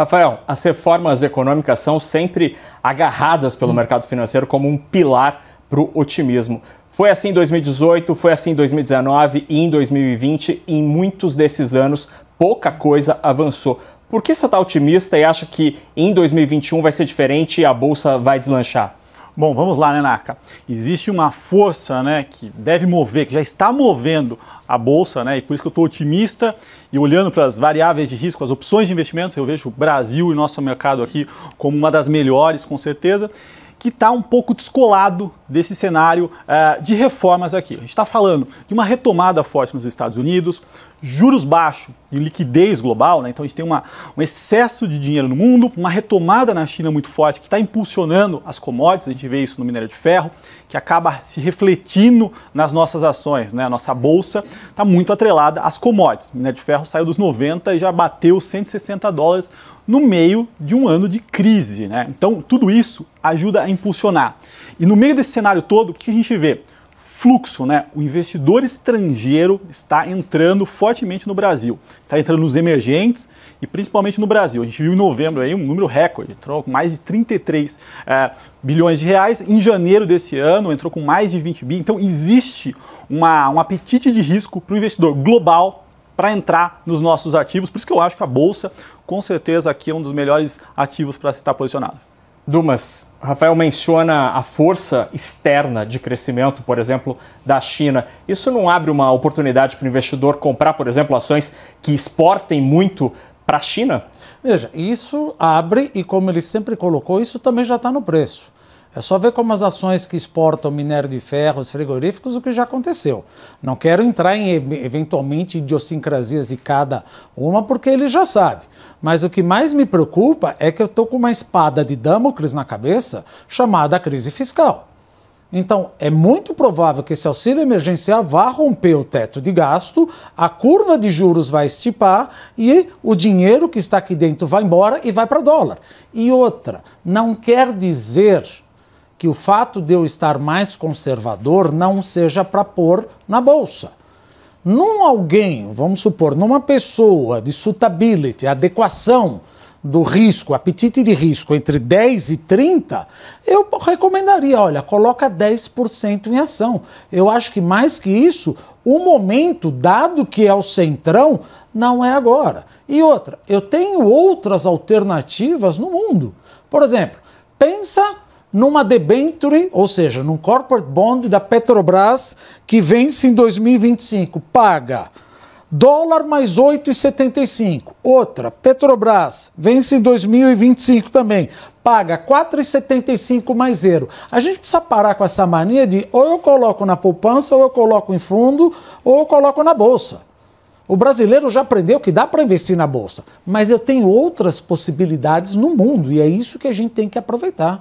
Rafael, as reformas econômicas são sempre agarradas pelo hum. mercado financeiro como um pilar para o otimismo. Foi assim em 2018, foi assim em 2019 e em 2020, em muitos desses anos pouca coisa avançou. Por que você está otimista e acha que em 2021 vai ser diferente e a bolsa vai deslanchar? Bom, vamos lá, né, Naka? Existe uma força né, que deve mover, que já está movendo a bolsa, né? E por isso que eu estou otimista e olhando para as variáveis de risco, as opções de investimentos, eu vejo o Brasil e nosso mercado aqui como uma das melhores, com certeza, que está um pouco descolado desse cenário uh, de reformas aqui. A gente está falando de uma retomada forte nos Estados Unidos, juros baixos e liquidez global, né? então a gente tem uma, um excesso de dinheiro no mundo, uma retomada na China muito forte que está impulsionando as commodities, a gente vê isso no minério de ferro, que acaba se refletindo nas nossas ações, né? a nossa bolsa está muito atrelada às commodities. O minério de ferro saiu dos 90 e já bateu 160 dólares no meio de um ano de crise. Né? Então tudo isso ajuda a impulsionar. E no meio desse cenário todo, o que a gente vê? Fluxo, né? O investidor estrangeiro está entrando fortemente no Brasil. Está entrando nos emergentes e principalmente no Brasil. A gente viu em novembro aí um número recorde, entrou com mais de 33 é, bilhões de reais. Em janeiro desse ano entrou com mais de 20 bi. Então existe uma, um apetite de risco para o investidor global para entrar nos nossos ativos. Por isso que eu acho que a Bolsa, com certeza, aqui é um dos melhores ativos para se estar posicionado. Dumas, Rafael menciona a força externa de crescimento, por exemplo, da China. Isso não abre uma oportunidade para o investidor comprar, por exemplo, ações que exportem muito para a China? Veja, isso abre e, como ele sempre colocou, isso também já está no preço. É só ver como as ações que exportam minério de ferro, os frigoríficos, o que já aconteceu. Não quero entrar em eventualmente idiosincrasias de cada uma, porque ele já sabe. Mas o que mais me preocupa é que eu estou com uma espada de Damocles na cabeça chamada crise fiscal. Então, é muito provável que esse auxílio emergencial vá romper o teto de gasto, a curva de juros vai estipar e o dinheiro que está aqui dentro vai embora e vai para dólar. E outra, não quer dizer que o fato de eu estar mais conservador não seja para pôr na bolsa. Num alguém, vamos supor, numa pessoa de suitability, adequação do risco, apetite de risco entre 10 e 30, eu recomendaria, olha, coloca 10% em ação. Eu acho que mais que isso, o momento, dado que é o centrão, não é agora. E outra, eu tenho outras alternativas no mundo. Por exemplo, pensa numa debenture, ou seja, num corporate bond da Petrobras que vence em 2025, paga dólar mais 8,75. Outra, Petrobras, vence em 2025 também, paga 4,75 mais zero. A gente precisa parar com essa mania de ou eu coloco na poupança, ou eu coloco em fundo, ou eu coloco na bolsa. O brasileiro já aprendeu que dá para investir na bolsa, mas eu tenho outras possibilidades no mundo e é isso que a gente tem que aproveitar.